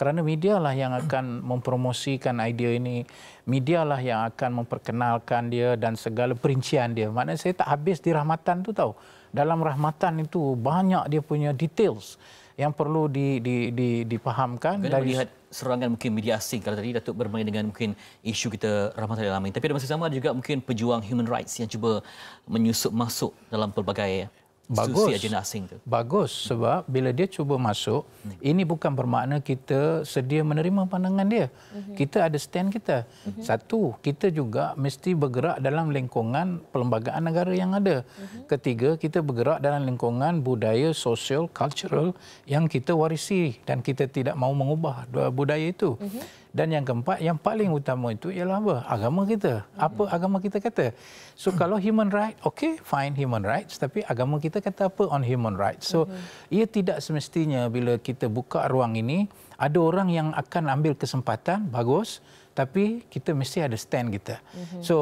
Kerana media lah yang akan mempromosikan idea ini, media lah yang akan memperkenalkan dia dan segala perincian dia. Maknanya saya tak habis di rahmatan tu tahu. Dalam rahmatan itu banyak dia punya details yang perlu di, di, di, dipahamkan. Kita dari... melihat serangan mungkin media asing. Kalau tadi Datuk bermain dengan mungkin isu kita ramai-ramai alam ini. Tapi ada masa sama juga mungkin pejuang human rights yang cuba menyusup masuk dalam pelbagai bagus susi asing tu. Bagus sebab hmm. bila dia cuba masuk, hmm. ini bukan bermakna kita sedia menerima pandangan dia. Hmm. Kita ada stand kita. Hmm. Satu, kita juga mesti bergerak dalam lingkungan perlembagaan negara yang ada. Hmm. Ketiga, kita bergerak dalam lingkungan budaya sosial cultural yang kita warisi dan kita tidak mau mengubah budaya itu. Hmm. Dan yang keempat, yang paling utama itu ialah apa? Agama kita. Apa hmm. agama kita kata? So hmm. kalau human right, okay, fine human rights. Tapi agama kita kata apa on human rights? So hmm. ia tidak semestinya bila kita buka ruang ini, ada orang yang akan ambil kesempatan, bagus. Tapi kita mesti ada stand kita. Hmm. So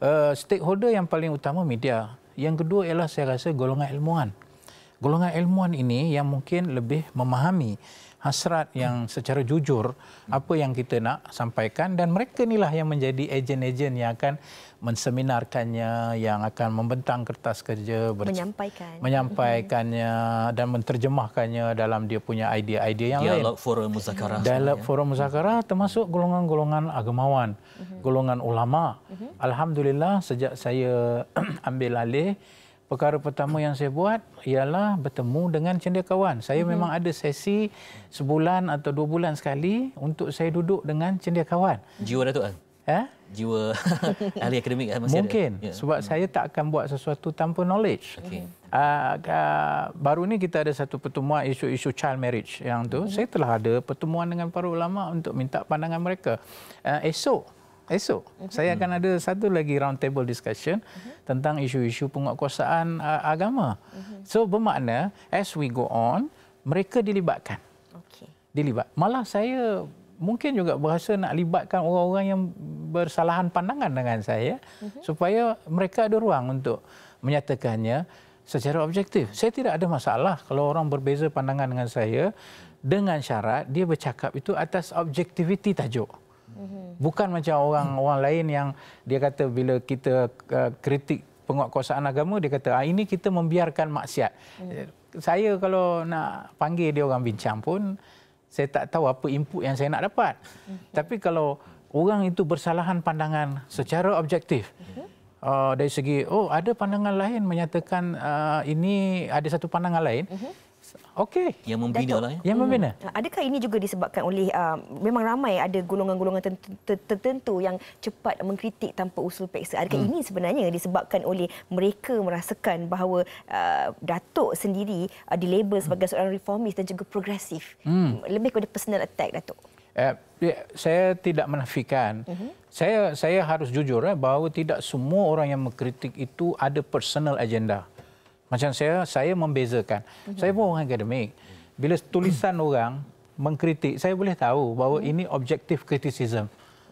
uh, stakeholder yang paling utama media. Yang kedua ialah saya rasa golongan ilmuwan. Golongan ilmuwan ini yang mungkin lebih memahami hasrat yang secara jujur apa yang kita nak sampaikan dan mereka inilah yang menjadi ejen-ejen yang akan menseminarkannya yang akan membentang kertas kerja menyampaikan menyampaikannya dan menterjemahkannya dalam dia punya idea-idea yang dialog lain dialog forum muzakarah dialog forum muzakarah termasuk golongan-golongan agamawan mhm. golongan ulama mhm. alhamdulillah sejak saya ambil alih perkara pertama yang saya buat ialah bertemu dengan cendekiawan. Saya mm-hmm. memang ada sesi sebulan atau dua bulan sekali untuk saya duduk dengan cendekiawan. Jiwa Datuk kan? Eh? Jiwa ahli akademik lah, masih Mungkin. ada? Ya. Sebab mm saya tak akan buat sesuatu tanpa knowledge. Okay. Uh, ah, uh, ah, baru ni kita ada satu pertemuan isu-isu child marriage yang tu. Mm-hmm. Saya telah ada pertemuan dengan para ulama untuk minta pandangan mereka. Uh, esok esok mm-hmm. saya hmm. akan ada satu lagi round table discussion mm-hmm. tentang isu-isu penguatkuasaan uh, agama. Mm-hmm. So bermakna as we go on mereka dilibatkan. Okay. Dilibat. Malah saya mungkin juga berasa nak libatkan orang-orang yang bersalahan pandangan dengan saya mm-hmm. supaya mereka ada ruang untuk menyatakannya secara objektif. Saya tidak ada masalah kalau orang berbeza pandangan dengan saya dengan syarat dia bercakap itu atas objektiviti tajuk hmm Bukan macam orang mm-hmm. orang lain yang dia kata bila kita uh, kritik penguatkuasaan agama dia kata ah ini kita membiarkan maksiat. Mm. Saya kalau nak panggil dia orang bincang pun saya tak tahu apa input yang saya nak dapat. Mm-hmm. Tapi kalau orang itu bersalahan pandangan secara objektif. Mm-hmm. Uh, dari segi oh ada pandangan lain menyatakan uh, ini ada satu pandangan lain. Mm-hmm. Okey. Yang membina Datuk. lah ya. Yang membina. Hmm. Adakah ini juga disebabkan oleh uh, memang ramai ada golongan-golongan tertentu yang cepat mengkritik tanpa usul peksa. Adakah hmm. ini sebenarnya disebabkan oleh mereka merasakan bahawa uh, Datuk sendiri uh, dilabel sebagai hmm. seorang reformis dan juga progresif. Hmm. Lebih kepada personal attack Datuk. Uh, saya tidak menafikan. Uh-huh. Saya saya harus jujur eh, bahawa tidak semua orang yang mengkritik itu ada personal agenda. Macam saya, saya membezakan. Mm-hmm. Saya pun orang akademik. Bila tulisan orang mengkritik, saya boleh tahu bahawa mm-hmm. ini objektif kritisism.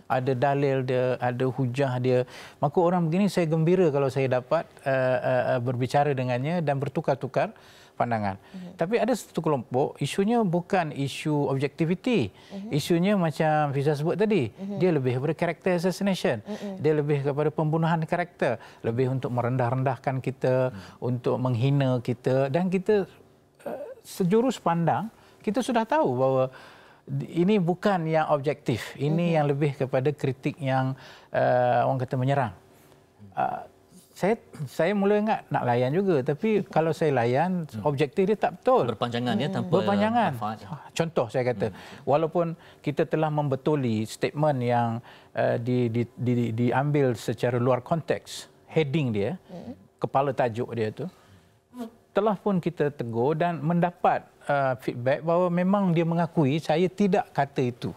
Ada dalil dia, ada hujah dia. Maka orang begini saya gembira kalau saya dapat uh, uh, berbicara dengannya dan bertukar-tukar pandangan. Mm -hmm. Tapi ada satu kelompok, isunya bukan isu objektiviti. Mm -hmm. Isunya macam Fiza sebut tadi, mm -hmm. dia lebih kepada karakter assassination. Mm -hmm. Dia lebih kepada pembunuhan karakter. Lebih untuk merendah-rendahkan kita, mm -hmm. untuk menghina kita. Dan kita eh, sejurus pandang, kita sudah tahu bahawa ini bukan yang objektif. Ini mm -hmm. yang lebih kepada kritik yang uh, orang kata menyerang. Uh, saya saya mula ingat nak layan juga tapi kalau saya layan hmm. objektif dia tak betul berpanjangan ya tanpa berpanjangan manfaat. Ya. Ah, contoh saya kata hmm. walaupun kita telah membetuli statement yang uh, di, di, di di diambil secara luar konteks heading dia hmm. kepala tajuk dia tu telah pun kita tegur dan mendapat uh, feedback bahawa memang dia mengakui saya tidak kata itu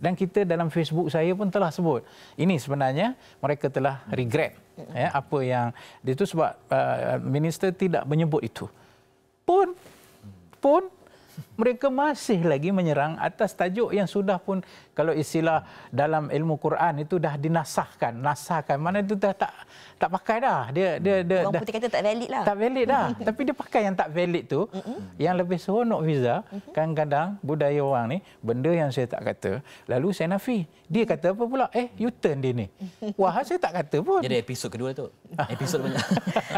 dan kita dalam Facebook saya pun telah sebut. Ini sebenarnya mereka telah regret ya apa yang itu sebab uh, minister tidak menyebut itu. Pun pun mereka masih lagi menyerang atas tajuk yang sudah pun kalau istilah dalam ilmu Quran itu dah dinasahkan nasahkan mana itu dah tak tak pakai dah dia dia dia orang dah, putih kata tak valid lah tak valid dah tapi dia pakai yang tak valid tu yang lebih seronok visa mm-hmm. kadang-kadang budaya orang ni benda yang saya tak kata lalu saya nafi dia kata apa pula eh you turn dia ni wah saya tak kata pun jadi episod kedua tu episod banyak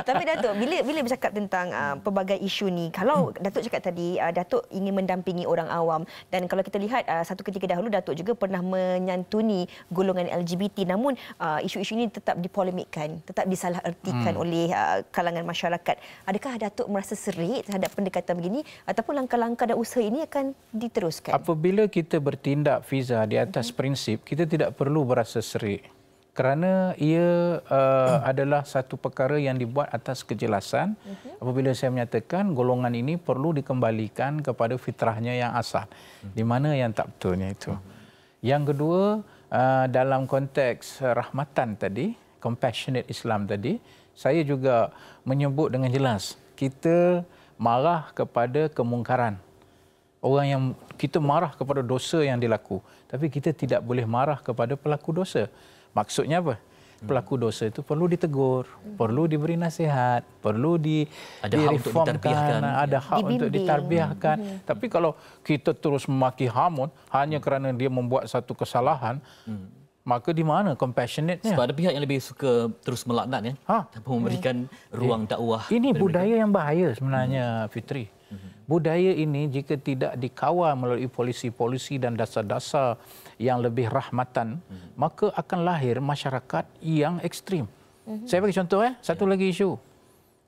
tapi datuk bila bila bercakap tentang uh, pelbagai isu ni kalau hmm. datuk cakap tadi uh, datuk ingin mendampingi orang awam dan kalau kita lihat uh, satu ketika dahulu Datuk juga pernah menyantuni golongan LGBT namun uh, isu-isu ini tetap dipolemikkan tetap disalahertikan hmm. oleh uh, kalangan masyarakat adakah Datuk merasa serik terhadap pendekatan begini ataupun langkah-langkah dan usaha ini akan diteruskan apabila kita bertindak visa di atas hmm. prinsip kita tidak perlu berasa serik kerana ia uh, adalah satu perkara yang dibuat atas kejelasan okay. Mhm. apabila saya menyatakan golongan ini perlu dikembalikan kepada fitrahnya yang asal mhm. di mana yang tak betulnya itu mhm. yang kedua uh, dalam konteks rahmatan tadi compassionate islam tadi saya juga menyebut dengan jelas kita marah kepada kemungkaran orang yang kita marah kepada dosa yang dilaku tapi kita tidak boleh marah kepada pelaku dosa Maksudnya apa? Pelaku dosa itu perlu ditegur, hmm. perlu diberi nasihat, perlu di ada direformkan, hak ada hak dibimbing. untuk ditarbiahkan. Hmm. Tapi kalau kita terus memaki Hamun hanya kerana dia membuat satu kesalahan, hmm. maka di mana compassionate-nya? Sebab ada pihak yang lebih suka terus melaknat ya, ha? memberikan hmm. ruang dakwah. Ini budaya mereka. yang bahaya sebenarnya hmm. Fitri budaya ini jika tidak dikawal melalui polisi-polisi dan dasar-dasar yang lebih rahmatan mm-hmm. maka akan lahir masyarakat yang ekstrim. Mm-hmm. Saya bagi contoh eh satu yeah. lagi isu.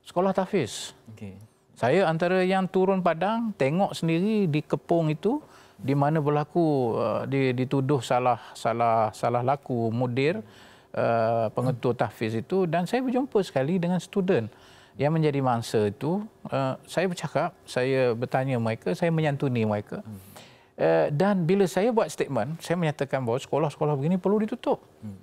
Sekolah tahfiz. Okay. Saya antara yang turun padang tengok sendiri di Kepung itu di mana berlaku uh, di, dituduh salah salah salah laku mudir uh, eh, pengetua tahfiz itu dan saya berjumpa sekali dengan student yang menjadi mangsa itu uh, eh, saya bercakap saya bertanya mereka saya menyantuni mereka hmm. uh, dan bila saya buat statement saya menyatakan bahawa sekolah-sekolah begini perlu ditutup hmm.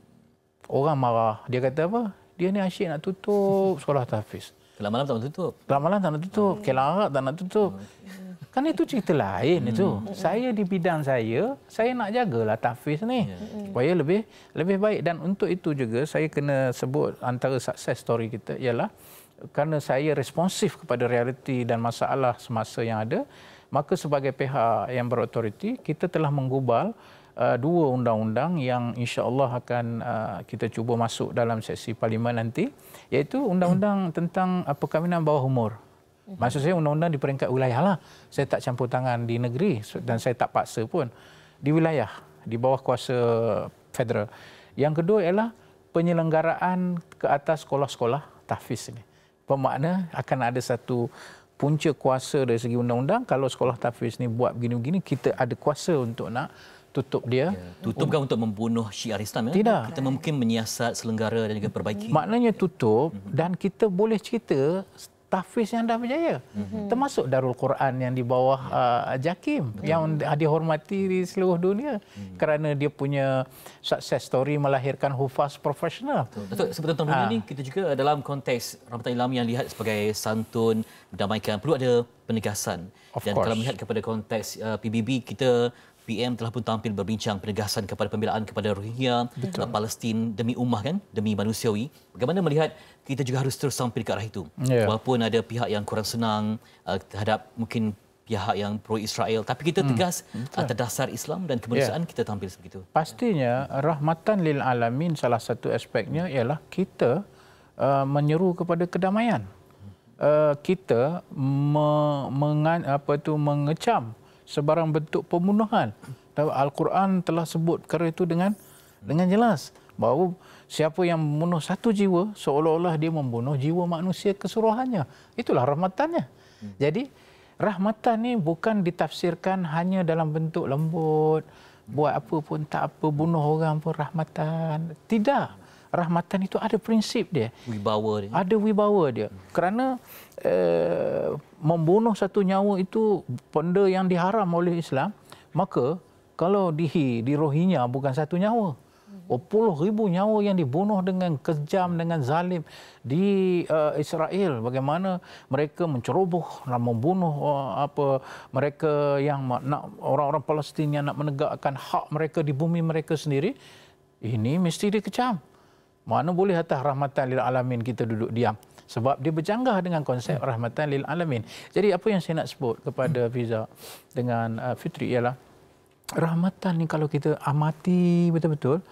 orang marah dia kata apa dia ni asyik nak tutup sekolah tahfiz malam-malam tak nak tutup malam-malam tak nak tutup hmm. kelang arak tak nak tutup hmm. kan itu cerita lain hmm. itu saya di bidang saya saya nak jagalah tahfiz ni ya. hmm. supaya lebih lebih baik dan untuk itu juga saya kena sebut antara success story kita ialah kerana saya responsif kepada realiti dan masalah semasa yang ada, maka sebagai pihak yang berautoriti, kita telah menggubal uh, dua undang-undang yang insya-Allah akan uh, kita cuba masuk dalam sesi parlimen nanti, iaitu undang-undang hmm. tentang uh, perkahwinan bawah umur. Maksud saya undang-undang di peringkat wilayah lah. Saya tak campur tangan di negeri dan saya tak paksa pun. Di wilayah, di bawah kuasa federal. Yang kedua ialah penyelenggaraan ke atas sekolah-sekolah tahfiz ini pemakna akan ada satu punca kuasa dari segi undang-undang kalau sekolah tafiz ni buat begini-begini kita ada kuasa untuk nak tutup dia ya, tutupkan um, untuk membunuh syiar Islam ya tidak. kita mungkin menyiasat selenggara dan juga perbaiki maknanya tutup mhm. dan kita boleh cerita tahfiz yang dah berjaya mm-hmm. termasuk Darul Quran yang di bawah ya. uh, Jakim mm-hmm. yang dihormati di seluruh dunia mm-hmm. kerana dia punya success story melahirkan hufaz profesional. Betul. Sebetul tahun ini kita juga dalam konteks Ramadan Ilham yang lihat sebagai santun damaikan perlu ada penegasan of dan course. kalau melihat kepada konteks uh, PBB kita PM telah pun tampil berbincang penegasan kepada pembelaan kepada Rohingya Betul. Palestin demi umah kan demi manusiawi bagaimana melihat kita juga harus terus sampai ke arah itu yeah. walaupun ada pihak yang kurang senang uh, terhadap mungkin pihak yang pro Israel tapi kita hmm. tegas hmm. atas dasar Islam dan kemanusiaan yeah. kita tampil sebegitu pastinya rahmatan lil alamin salah satu aspeknya ialah kita uh, menyeru kepada kedamaian uh, kita me- mengan- apa tu mengecam sebarang bentuk pembunuhan. Al-Quran telah sebut perkara itu dengan dengan jelas bahawa siapa yang membunuh satu jiwa seolah-olah dia membunuh jiwa manusia keseluruhannya. Itulah rahmatannya. Hmm. Jadi rahmatan ini bukan ditafsirkan hanya dalam bentuk lembut, buat apa pun tak apa bunuh orang pun rahmatan. Tidak rahmatan itu ada prinsip dia. Wibawa dia. Ada wibawa dia. Kerana eh, membunuh satu nyawa itu benda yang diharam oleh Islam, maka kalau di di rohinya bukan satu nyawa. Oh, puluh ribu nyawa yang dibunuh dengan kejam, dengan zalim di uh, Israel. Bagaimana mereka menceroboh dan membunuh uh, apa mereka yang nak orang-orang Palestin yang nak menegakkan hak mereka di bumi mereka sendiri. Ini mesti dikecam. Mana boleh atas rahmatan lil alamin kita duduk diam? Sebab dia berjanggah dengan konsep hmm. rahmatan lil alamin. Jadi apa yang saya nak sebut kepada hmm. Fiza dengan uh, Fitri ialah rahmatan ni kalau kita amati betul-betul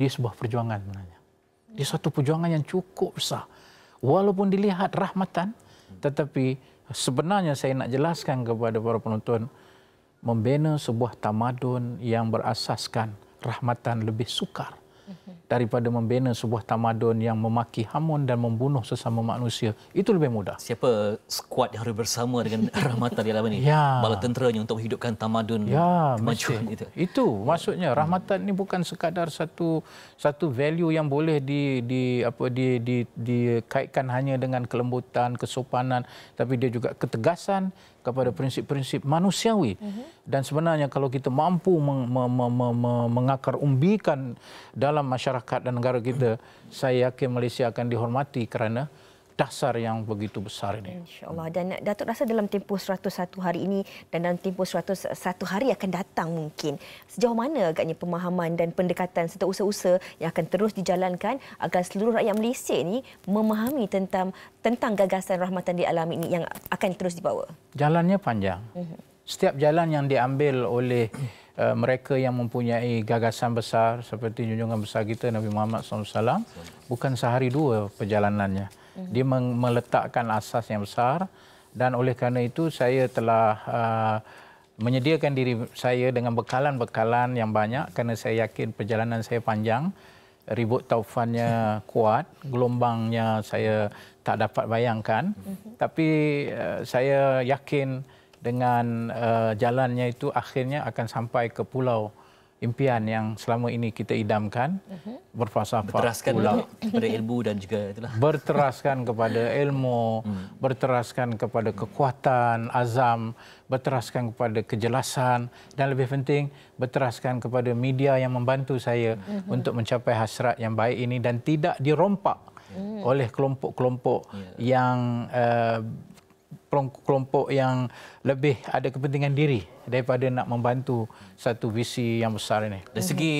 dia sebuah perjuangan sebenarnya. Dia satu perjuangan yang cukup besar. Walaupun dilihat rahmatan hmm. tetapi sebenarnya saya nak jelaskan kepada para penonton membina sebuah tamadun yang berasaskan rahmatan lebih sukar daripada membina sebuah tamadun yang memaki hamun dan membunuh sesama manusia itu lebih mudah siapa skuad yang harus bersama dengan rahmatan di alam ini ya. bala yang untuk menghidupkan tamadun ya, kemajuan mesti. itu itu maksudnya rahmatan ini bukan sekadar satu satu value yang boleh di di apa di di dikaitkan di hanya dengan kelembutan kesopanan tapi dia juga ketegasan kepada prinsip-prinsip manusiawi. Uh-huh. Dan sebenarnya kalau kita mampu meng- meng- meng- meng- meng- mengakar umbikan dalam masyarakat dan negara kita, uh-huh. saya yakin Malaysia akan dihormati kerana dasar yang begitu besar ini. Insyaallah dan Datuk rasa dalam tempoh 101 hari ini dan dalam tempoh 101 hari akan datang mungkin. Sejauh mana agaknya pemahaman dan pendekatan serta usaha-usaha yang akan terus dijalankan agar seluruh rakyat Malaysia ini memahami tentang tentang gagasan rahmatan di alam ini yang akan terus dibawa. Jalannya panjang. Mhm. Setiap jalan yang diambil oleh Uh, mereka yang mempunyai gagasan besar seperti junjungan besar kita Nabi Muhammad SAW bukan sehari dua perjalanannya. Dia meletakkan asas yang besar dan oleh kerana itu saya telah uh, menyediakan diri saya dengan bekalan-bekalan yang banyak kerana saya yakin perjalanan saya panjang, ribut taufannya kuat, gelombangnya saya tak dapat bayangkan. Uh-huh. Tapi uh, saya yakin dengan uh, jalannya itu akhirnya akan sampai ke pulau impian yang selama ini kita idamkan uh-huh. berfasafah berteraskan pula kepada ilmu dan juga itulah berteraskan kepada ilmu hmm. berteraskan kepada kekuatan azam berteraskan kepada kejelasan dan lebih penting berteraskan kepada media yang membantu saya uh untuk mencapai hasrat yang baik ini dan tidak dirompak uh oleh kelompok-kelompok yeah. yang uh, kelompok-kelompok yang lebih ada kepentingan diri daripada nak membantu satu visi yang besar ini. Dari segi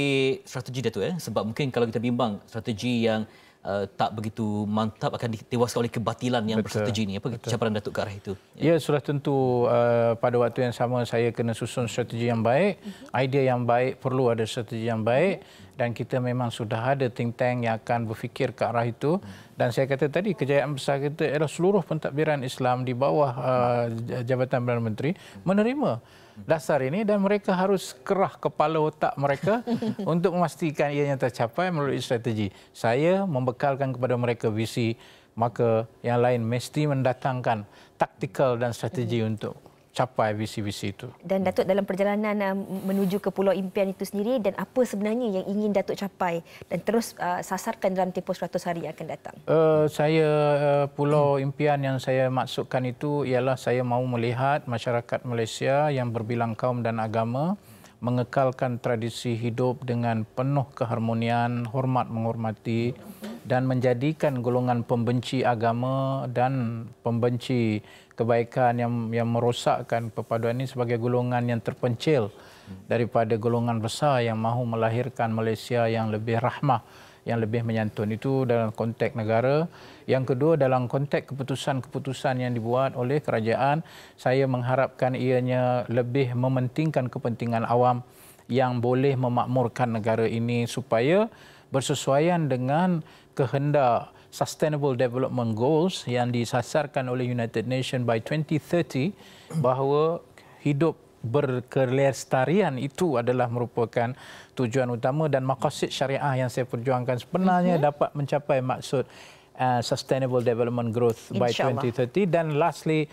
strategi dia tu eh sebab mungkin kalau kita bimbang strategi yang uh, tak begitu mantap akan ditewaskan oleh kebatilan yang Betul. bersetuju ini apa capaian datuk ke arah itu ya, ya sudah tentu uh, pada waktu yang sama saya kena susun strategi yang baik uh-huh. idea yang baik perlu ada strategi yang baik uh-huh. dan kita memang sudah ada think tank yang akan berfikir ke arah itu uh-huh. dan saya kata tadi kejayaan besar kita adalah seluruh pentadbiran Islam di bawah uh, jabatan Perdana Menteri menerima uh-huh dasar ini dan mereka harus kerah kepala otak mereka untuk memastikan ia ianya tercapai melalui strategi. Saya membekalkan kepada mereka visi maka yang lain mesti mendatangkan taktikal dan strategi untuk capai visi-visi itu. Dan hmm. Datuk dalam perjalanan uh, menuju ke Pulau Impian itu sendiri dan apa sebenarnya yang ingin Datuk capai dan terus uh, sasarkan dalam tempoh 100 hari yang akan datang? Uh, saya uh, Pulau Impian yang saya maksudkan itu ialah saya mahu melihat masyarakat Malaysia yang berbilang kaum dan agama mengekalkan tradisi hidup dengan penuh keharmonian, hormat menghormati mhm. dan menjadikan golongan pembenci agama dan pembenci kebaikan yang yang merosakkan perpaduan ini sebagai golongan yang terpencil daripada golongan besar yang mahu melahirkan Malaysia yang lebih rahmah yang lebih menyantun itu dalam konteks negara yang kedua dalam konteks keputusan-keputusan yang dibuat oleh kerajaan saya mengharapkan ianya lebih mementingkan kepentingan awam yang boleh memakmurkan negara ini supaya bersesuaian dengan kehendak Sustainable Development Goals yang disasarkan oleh United Nation by 2030 bahawa hidup berkelestarian itu adalah merupakan tujuan utama dan maqasid syariah yang saya perjuangkan sebenarnya mm-hmm. dapat mencapai maksud uh, sustainable development growth by 2030 dan lastly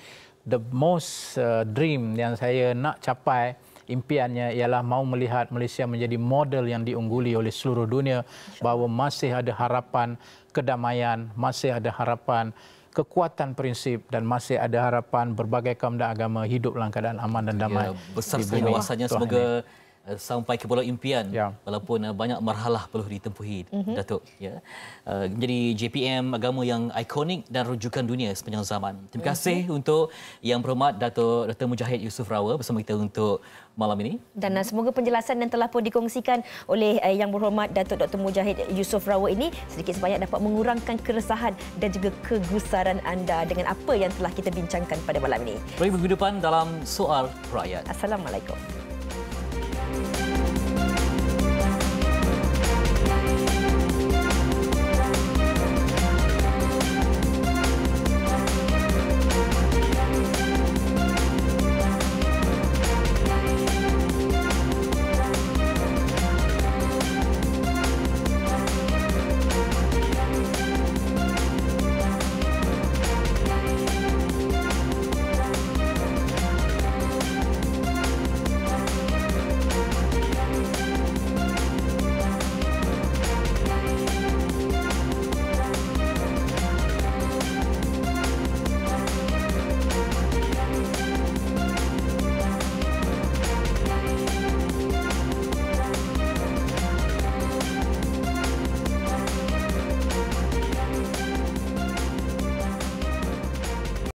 the most uh, dream yang saya nak capai impiannya ialah mau melihat Malaysia menjadi model yang diungguli oleh seluruh dunia bahawa masih ada harapan kedamaian, masih ada harapan kekuatan prinsip dan masih ada harapan berbagai kaum dan agama hidup dalam keadaan aman dan ya, damai. Ya, besar sekali semoga ini. Uh, sampai ke pulau impian ya. walaupun uh, banyak marhalah perlu ditempuhi mm-hmm. Datuk ya. Uh, menjadi JPM agama yang ikonik dan rujukan dunia sepanjang zaman. Terima kasih mm-hmm. untuk Yang Berhormat Datuk Dr Mujahid Yusuf Rawa bersama kita untuk malam ini. Dan uh, semoga penjelasan yang telah pun dikongsikan oleh uh, Yang Berhormat Datuk Dr Mujahid Yusuf Rawa ini sedikit sebanyak dapat mengurangkan keresahan dan juga kegusaran anda dengan apa yang telah kita bincangkan pada malam ini. Beri minggu dalam soal rakyat. Assalamualaikum.